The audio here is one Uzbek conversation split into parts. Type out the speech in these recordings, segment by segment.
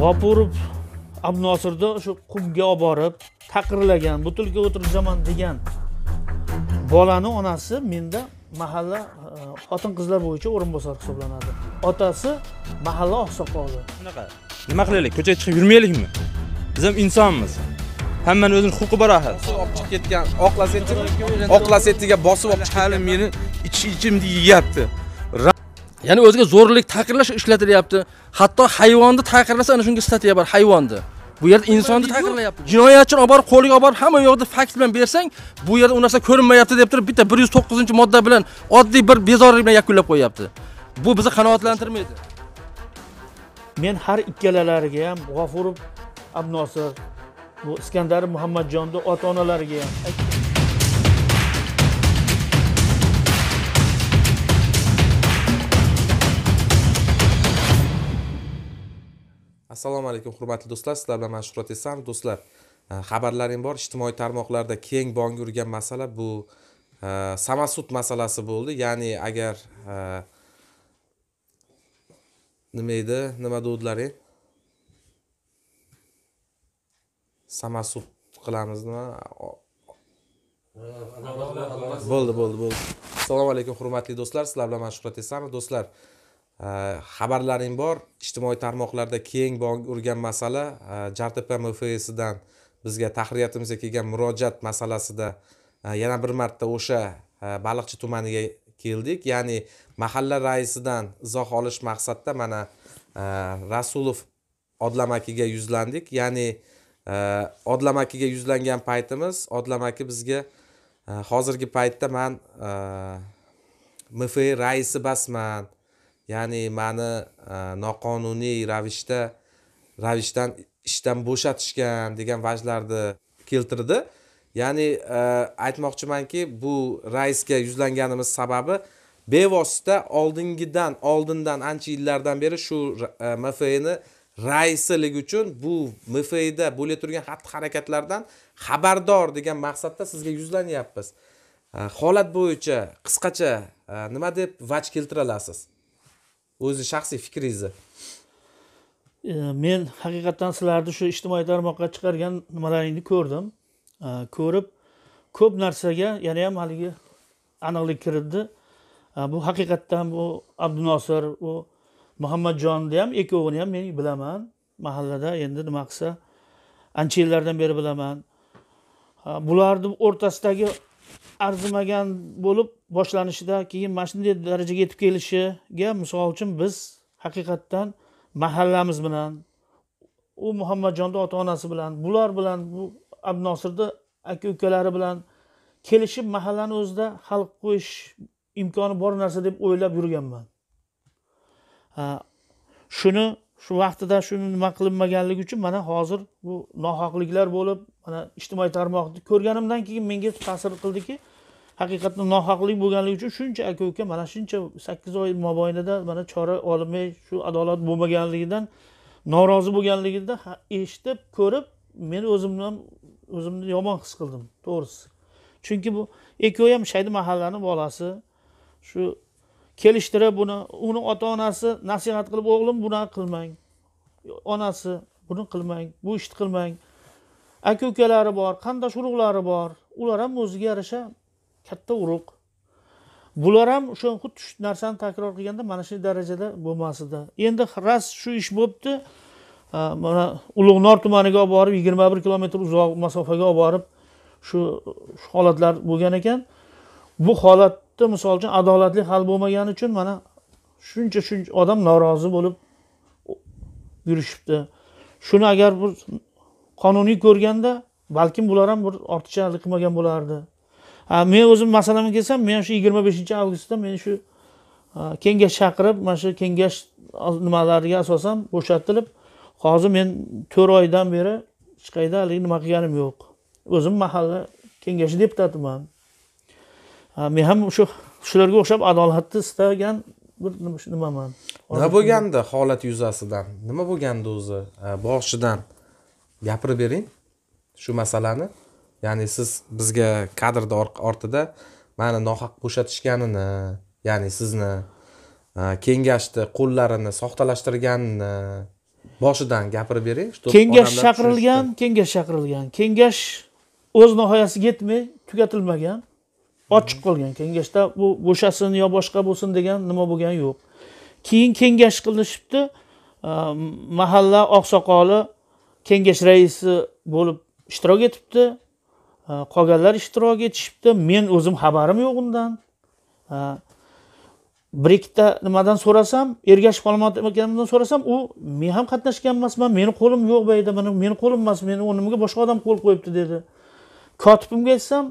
g'opurov abnosirni o'sha qumga olib borib taqirlagan butilka o'tirajaman degan bolani onasi menda mahalla xotin e, qizlar bo'yicha o'rinbosar hisoblanadi otasi mahalla oqsoqoli shunaqa nima qilaylik ko'chaga chiqib yurmaylikmi biz ham insonmiz hammani o'zini huquqi bor axir olib chiqib ketgan oq lasetti oq lasettiga bosib olib chiqib meni ich ichimni yeyapti ya'ni o'ziga zo'rlik ta'qirlash ishlatilyapti hatto hayvonni ta'qirlasa ana shunga statiya bor hayvonni bu yerda insonni ta'qirlayapti jinoyatchini olib borib qo'liga olib borib hamma yoqda fakt bilan bersang bu yerda u narsa ko'rinmayapti deb turib bitta bir yuz to'qqizinchi modda bilan oddiy bir bezorlik bilan yakunlab qo'yyapti bu bizni qanoatlantirmaydi men har ikkalalariga ham g'ofurov abnosir bu iskandar muhammadjonni ota onalariga ham aytdim assalomu alaykum hurmatli do'stlar sizlar bilan man shuhrat esanov do'stlar e, xabarlaring bor ijtimoiy tarmoqlarda keng bong urgan masala bu e, samasud masalasi bo'ldi ya'ni agar e, nima edi nima degdilaring samasud qilamiz nima bo'ldi bo'ldi bo'ldi assalomu alaykum hurmatli do'stlar sizlar bilan man shuhrat esanov do'stlar Э, xabarlaring bor ijtimoiy tarmoqlarda keng bong urgan masala э, jartepa mfsidan bizga tahriyatimizga kelgan murojaat masalasida э, yana bir marta o'sha baliqchi tumaniga keldik ya'ni mahalla raisidan izoh olish maqsadida mana rasulov odlam akaga yuzlandik ya'ni odlam akaga yuzlangan paytimiz odlam aka bizga hozirgi paytda man mfi raisi basman ya'ni mani e, noqonuniy ravishda ravishdan ishdan bo'shatishgan degan vajlarni keltirdi ya'ni e, aytmoqchimanki bu raisga yuzlanganimiz sababi bevosita oldingidan oldindan ancha yillardan beri shu e, mfni raisilik uchun bu mfda bo'la turgan xatti harakatlardan xabardor degan maqsadda sizga yuzlanyapmiz holat bo'yicha qisqacha nima deb vaj keltira olasiz o'zi shaxsiy fikringizni e, men haqiqatdan sizlarni shu ijtimoiy tarmoqqa chiqargan nimalaringni ko'rdim e, ko'rib ko'p narsaga yana ham haligi aniqlik kiritdi e, bu haqiqatdan bu abdunosir u muhammadjonni ham ikkovini ham men bilaman mahallada endi nima qilsa ancha yillardan beri bilaman bularni o'rtasidagi arzimagan bo'lib boshlanishida keyin mana shunday darajaga yetib kelishiga misol uchun biz haqiqatdan mahallamiz bilan u muhammadjonni ota onasi bilan bular bilan bu abnosirni aka ukalari bilan kelishib mahallani o'zida hal qilib qo'yish imkoni bor narsa deb o'ylab yurganman shuni shu vaqtida shuni nima qilinmaganligi uchun mana hozir bu nohaqliklar bo'lib mana ijtimoiy tarmoqni ko'rganimdan keyin menga ta'sir qildiki haqiqatda nohaqlik bo'lganligi uchun shuncha aka uka mana shuncha sakkiz oy mobaynida mana chora olinmay shu adolat bo'lmaganligidan norozi bo'lganligida eshitib ko'rib men o'zimni ham o'zimni yomon his qildim to'g'risi chunki bu ikkovi ham shaydi mahallani bolasi shu kelishtirib buni uni ota onasi nasihat qilib o'g'lim bunaqa qilmang onasi buni qilmang bu ishni qilmang aka ukalari bor qandosh urug'lari bor ular ham o'ziga yarasha katta urug' bular ham o'sha xuddi shu narsani takror qilganda mana shu darajada bo'lmas edi endi rast shu ish bo'libdi mana ulug'nor tumaniga olib borib yigirma bir kilometr uzoq masofaga olib borib shu holatlar bo'lgan ekan bu holat xuddi misol uchun adolatli hal bo'lmagani uchun mana shuncha shuncha odam norozi bo'lib yurishibdi shuni agar bir qonuniy ko'rganda balkim bular ham bir ortiqchalik qilmagan bo'lardi men o'zim masalamga kelsam men shu yigirma beshinchi avgustda men shu kengash chaqirib mana shu kengash nimalariga asosan bo'shatilib hozir men to'rt oydan beri hech qayerda haligi nima qilganim yo'q o'zim mahalla kengashi deputatiman men ham o'sha shularga o'xshab adolatni istagan bir nimaman nima bo'lgandi holat yuzasidan nima bo'lgandi o'zi boshidan gapirib bering shu masalani ya'ni siz bizga kadrni ortida mani nohaq bo'shatishganini ya'ni sizni kengashni qo'llarini soxtalashtirganini boshidan gapirib bering kengash chaqirilgan kengash chaqirilgan kengash o'z nihoyasiga yetmay tugatilmagan ochiq qolgan kengashda bu bo'shasin yo boshqa bo'lsin degan nima bo'lgani yo'q keyin kengash qilishibdi mahalla oqsoqoli kengash raisi bo'lib ishtirok etibdi qolganlar ishtirok etishibdi men o'zim xabarim yo'q undan bir ikkita nimadan so'rasam ergashev xolmat akamdan so'rasam u men ham qatnashgan emasman meni qo'lim yo'q bu yerda meni qo'lim emas meni o'rnimga boshqa odam qo'l qo'yibdi dedi kotibimga aytsam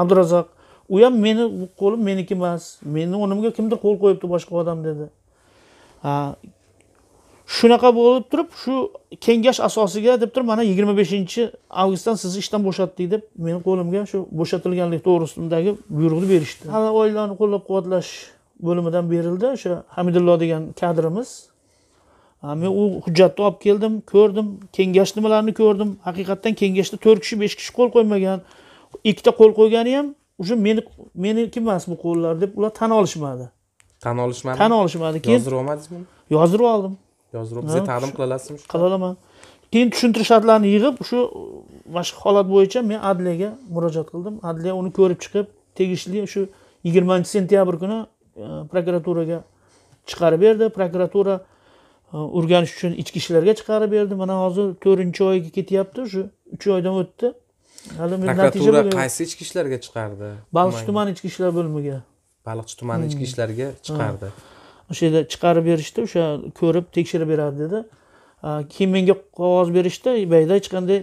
abdurazzoq u ham meni qo'lim meniki emas meni o'rnimga kimdir qo'l qo'yibdi boshqa odam dedi shunaqa bo'lib turib shu kengash asosiga deb turib mana yigirma beshinchi avgustdan sizni ishdan bo'shatdik deb meni qo'limga shu bo'shatilganlik to'g'risidagi buyruqni berishdi hali oilani qo'llab quvvatlash bo'limidan berildi o'sha hamidullo degan kadrimiz men u hujjatni olib keldim ko'rdim kengash nimalarni ko'rdim haqiqatdan kengashda to'rt kishi besh kishi qo'l qo'ymagan ikkita qo'l qo'ygani ham уже meni meniki emas bu qo'llar deb ular tan olishmadi tan olishmadi tan olishmadi keyin yozdirib olmadingizmi yozdirib oldim yozdirib bizga taqdim qila olasizmi qila olaman keyin tushuntirish shartlarini yig'ib shu mana shu holat bo'yicha men adliyaga murojaat qildim adliya uni ko'rib chiqib tegishli shu yigirmanchi sentyabr kuni e, prokuraturaga chiqarib berdi prokuratura e, o'rganish uchun ichki ishlarga chiqarib berdi mana hozir to'rtinchi oyga ketyapti shu uch oydan o'tdi prokuratura qaysi ichki ishlarga chiqardi baliqchi tumani ichki ishlar bo'limiga baliqchi tumani hmm. ichki ishlarga chiqardi o'sha yerda chiqarib berishdi o'sha ko'rib tekshirib beradi dedi keyin menga qog'oz berishdi bayda hech qanday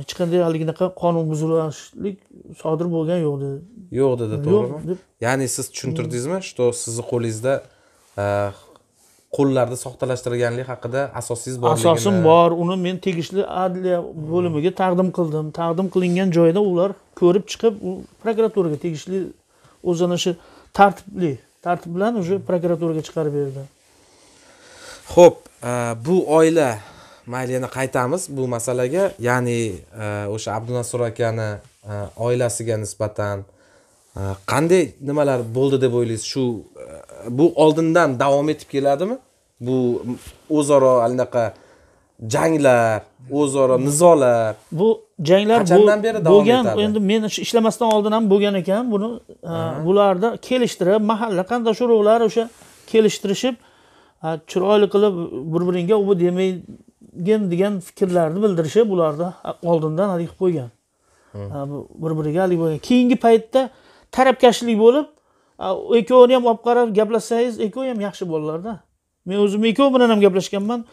hech qanday haliginaqa qonun buzilishlik sodir bo'lgani yo'q dedi yo'q dedi to'g'rimi ya'ni siz tushuntirdingizmi что sizni qo'lingizda qo'llarda soxtalashtirganlik haqida asosingiz bor asosim bor uni men tegishli adliya bo'limiga taqdim qildim taqdim qilingan joyda ular ko'rib chiqib u prokuraturaga tegishli o'zini shu tartibli tartib bilan уже prokuraturaga chiqarib berdi ho'p e, bu oila mayli yana qaytamiz bu masalaga ya'ni e, o'sha abdunasur akani e, oilasiga nisbatan qanday nimalar bo'ldi deb o'ylaysiz shu bu oldindan davom etib keladimi bu o'zaro anaqa janglar o'zaro nizolar bu janglar qachondan beri davom bo'lgan endi men ishlamasdan oldin ham bo'lgan ekan buni e, bularni kelishtirib mahalla qandosh urug'lar o'sha kelishtirishib e, chiroyli qilib bir biringga u demagin degan fikrlarni bildirishib ularni oldindan haligi qilib qo'ygan e, bir biriga haligi bo'lgan keyingi paytda tarabkashlik bo'lib ikkovini ham olib qarab gaplashsangiz ikkovi ham yaxshi bolalarda men o'zim ikkovi bilan ham gaplashganman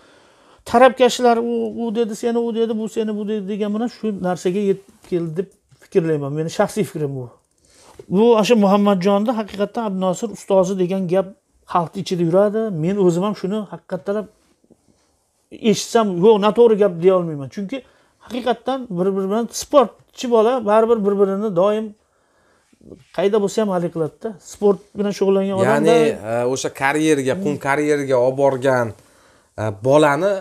tarabkashlar u u dedi seni u dedi bu seni bu dedi degan bilan shu narsaga yetib keldi deb fikrlayman meni shaxsiy fikrim bu bu o'sha muhammadjonni haqiqatdan abnosir ustozi degan gap xalqni ichida yuradi men o'zim ham shuni haqiqatdan eshitsam yo'q noto'g'ri gap deya olmayman chunki haqiqatdan bir biri bilan sportchi bola baribir bir birini doim qayda bo'lsa ham hali qiladida sport bilan shug'ullangan odamlar ya'ni e, o'sha karyerga qum karyeriga olib borgan e, bolani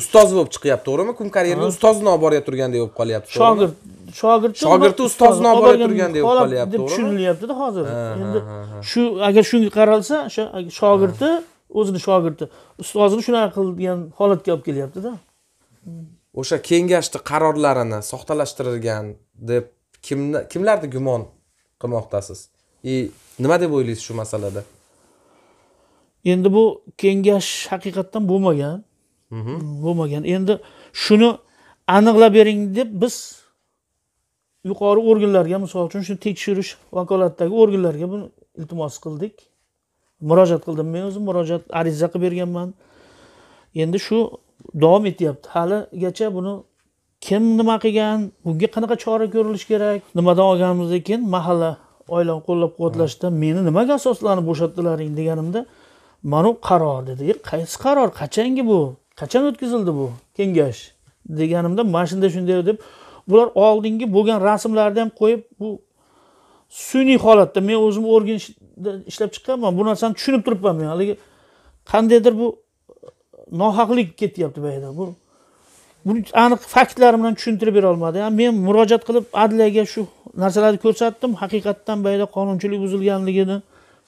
ustozi bo'lib chiqyapti to'g'rimi qum karyeraga ustozini olib boryapti turganday bo'lib qolyapti shogird shogird shogirdni ustozini olib borib turganday bo'lib qolyapti deb tushunilyaptida hozir endi shu agar shunga qaralsa o'sha shogirdi o'zini shogirdi ustozini shunaqa qilgan holatga olib kelyaptida o'sha kengashni qarorlarini soxtalashtirilgan deb kimni kimlarni gumon qilmoqdasiz и nima deb o'ylaysiz shu masalada endi bu kengash haqiqatdan bo'lmagan mhm. bo'lmagan endi shuni aniqlab bering deb biz yuqori organlarga misol uchun shu tekshirish vakolatdagi organlarga buni iltimos qildik murojaat qildim men o'zim murojaat ariza qilib berganman endi shu davom etyapti haligacha buni kim nima qilgan bunga qanaqa chora ko'rilishi kerak nimadan olganimizdan keyin mahalla oilani qo'llab quvvatlashda meni nimaga asoslanib bo'shatdilaring deganimda mana bu qaror dedi e, qaysi qaror qachongi bu qachon o'tkazildi bu kengash deganimda mana shunday shunday deb bular oldingi bo'lgan rasmlarni ham qo'yib bu sun'iy holatda men o'zim o'rganishda ishlab chiqqanman bu narsani tushunib turibman men haligi qandaydir bu e, nohaqlik ketyapti bu yerda bu buni aniq faktlar bilan tushuntirib bera olmadi yani men murojaat qilib adliyaga shu narsalarni ko'rsatdim haqiqatdan yerda qonunchilik buzilganligini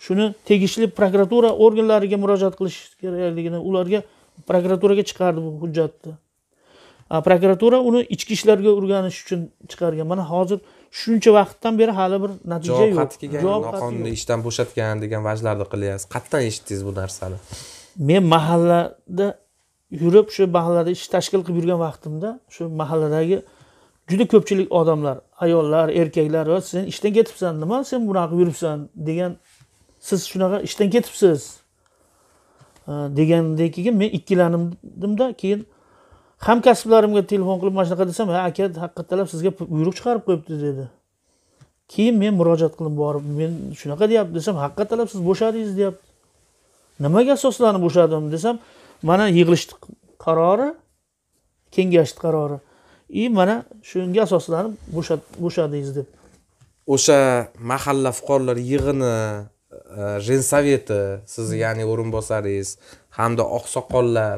shuni tegishli prokuratura organlariga murojaat qilish kerakligini ularga prokuraturaga chiqardi bu hujjatni prokuratura uni ichki ishlarga o'rganish uchun chiqargan mana hozir shuncha vaqtdan beri hali bir natija yo'q javob qaytib kelgan noqonuniy ishdan bo'shatgan degan vajlarni qilyapsiz qayerdan eshitdingiz bu narsani men mahallada yurib shu mahallada ish tashkil qilib yurgan vaqtimda shu mahalladagi juda ko'pchilik odamlar ayollar erkaklar sen ishdan ketibsan nima sen bunaqa qilib yuribsan degan siz shunaqa ishdan ketibsiz degandan keyin men ikkilandimda keyin hamkasblarimga telefon qilib mana shunaqa desam ha aka haqiqatdanlab sizga buyruq chiqarib qo'yibdi dedi keyin men murojaat qilib borib men shunaqa deyapti desam haqiqatdanlab siz bo'shadingiz deyapti nimaga asoslanib bo'shadim desam mana yig'ilish qarori kengashni qarori и mana shunga asoslanib bo'shadingiz deb o'sha mahalla fuqarolar yig'ini jensoveti e, sizni hmm. ya'ni o'rinbosaringiz hamda oqsoqollar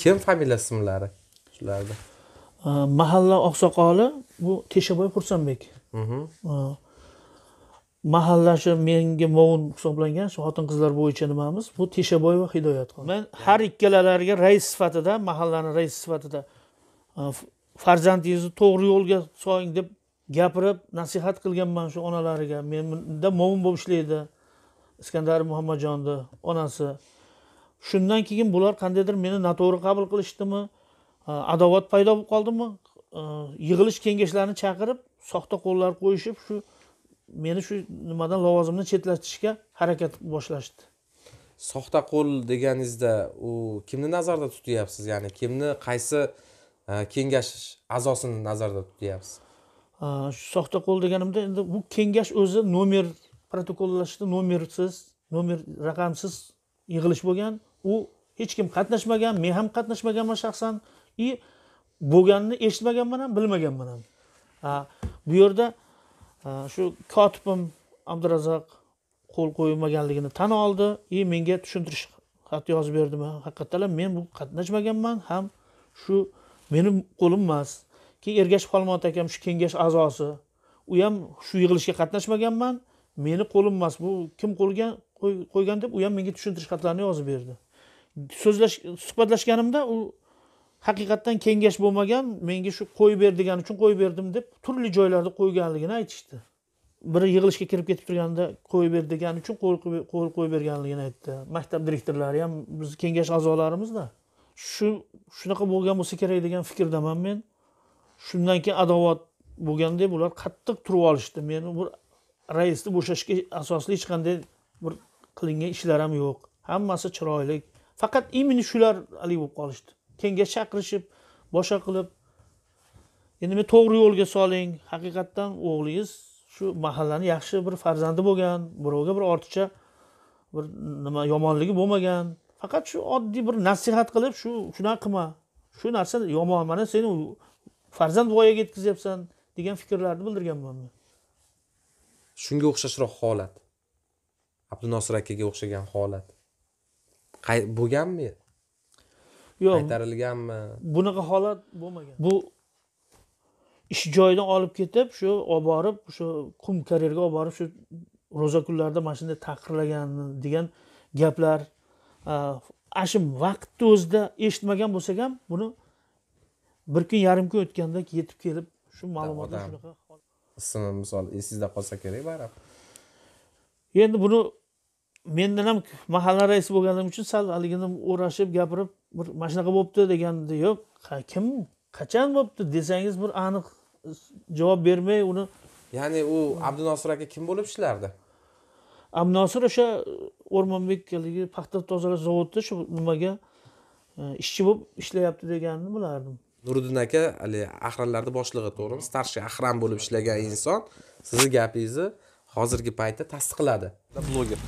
kim familiya ismlari shularni e, mahalla oqsoqoli bu teshaboy xursandbek mhm. e, mahalla shu menga mo'g'in hisoblangan shu xotin qizlar bo'yicha nimamiz bu teshaboy va hidoyat xonim men har ikkalalariga rais sifatida mahallani raisi sifatida e, farzandingizni to'g'ri yo'lga soling deb gapirib nasihat qilganman shu onalariga menda mo'min bo'lib ishlaydi iskandar muhammadjonni onasi shundan keyin bular qandaydir meni noto'g'ri qabul qilishdimi e, adovat paydo bo'lib qoldimi e, yig'ilish kengashlarini chaqirib soxta qo'llar qo'yishib shu meni shu nimadan lavozimdan chetlatishga harakat boshlashdi soxta qo'l deganingizda u kimni nazarda tutyapsiz ya'ni kimni qaysi e, kengash a'zosini nazarda tutyapsiz shu soxta qo'l deganimda endi bu kengash o'zi nomer protokollashda nomersiz nomer raqamsiz yig'ilish bo'lgan u hech kim qatnashmagan men ham qatnashmaganman shaxsan и bo'lganini eshitmaganman ham bilmaganman ham bu yerda shu kotibim abdurazzoq qo'l qo'ymaganligini tan oldi и menga tushuntirish xat yozib berdimi haqiqatdan ham men bu qatnashmaganman ham shu meni qo'lim emas keyin ergashib xolmatov akam shu kengash a'zosi u ham shu yig'ilishga qatnashmaganman meni qo'lim emas bu kim qo'lga qo'ygan deb u ham menga tushuntirish xatlarini yozib berdi so'zlash suhbatlashganimda u haqiqatdan kengash bo'lmagan menga shu qo'yib ber degani uchun qo'yib berdim deb turli joylarda qo'yganligini aytishdi biri yig'ilishga kirib ketib turganda qo'yib ber degani uchun qo'l qo'yib berganligini aytdi maktab direktorlari ham biz kengash a'zolarimizda shu shunaqa bo'lgan bo'lsa kerak degan fikrdaman men shundan keyin adovat bo'lganda bular qattiq turib olishdi meni bir raisni bo'shashga asosli hech qanday bir qilingan ishlar ham yo'q hammasi chiroyli faqat именно shular haligi bo'lib qolishdi kengash chaqirishib boshqa qilib endi meni to'g'ri yo'lga soling haqiqatdan o'g'lingiz shu mahallani yaxshi bir farzandi bo'lgan birovga bir ortiqcha bir nima yomonligi bo'lmagan faqat shu oddiy bir nasihat qilib shu shunaqa qilma shu narsa yomon mana seni farzand voyaga yetkazyapsan degan fikrlarni bildirganman men shunga o'xshashroq holat abdunosir akaga o'xshagan holat bo'lganmi yo'q qaytarilganmi bunaqa holat bo'lmagan bu ish joyidan olib ketib shu olib borib o'sha qum karerga olib borib shu ro'za kunlarida mana shunday tahqirlagan degan gaplar ana shu vaqtni o'zida eshitmagan bo'lsak ham buni bir kun yarim kun o'tganda yetib kelib shu ma'lumotlar shunaqa ismi misol esingizda qolsa kerak baribir endi buni mendan ham mahalla raisi bo'lganim uchun sal haligini o'rashib gapirib bir mana shunaqa bo'libdi deganda yo'q kim qachon bo'libdi desangiz bir aniq javob bermay uni ya'ni u abdunosir aka kim bo'lib ishlardi abdunosir o'sha e, o'rmonbek haligi paxta tozalash zavodida shu nimaga e, ishchi bo'lib ishlayapti deganini bilardim nuriddin aka haligi ahranlarni boshlig'i to'g'rimi старший ahran bo'lib ishlagan inson sizni gapingizni hozirgi paytda tasdiqladi bloger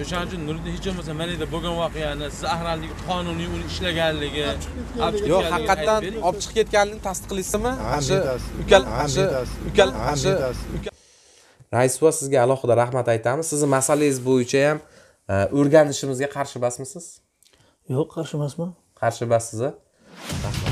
o'shaning uchun nuriddin hech bo'lmasa endi bo'lgan voqeani siz ahrallik qonuniy uni ishlaganligi yo'q haqiqatdan olib chiqib ketganini tasdiqlaysizmi ukal ukal rais buva sizga alohida rahmat aytamiz sizni masalangiz bo'yicha ham e, o'rganishimizga qarshi emasmisiz yo'q qarshi emasman qarshi emassiz a rahmat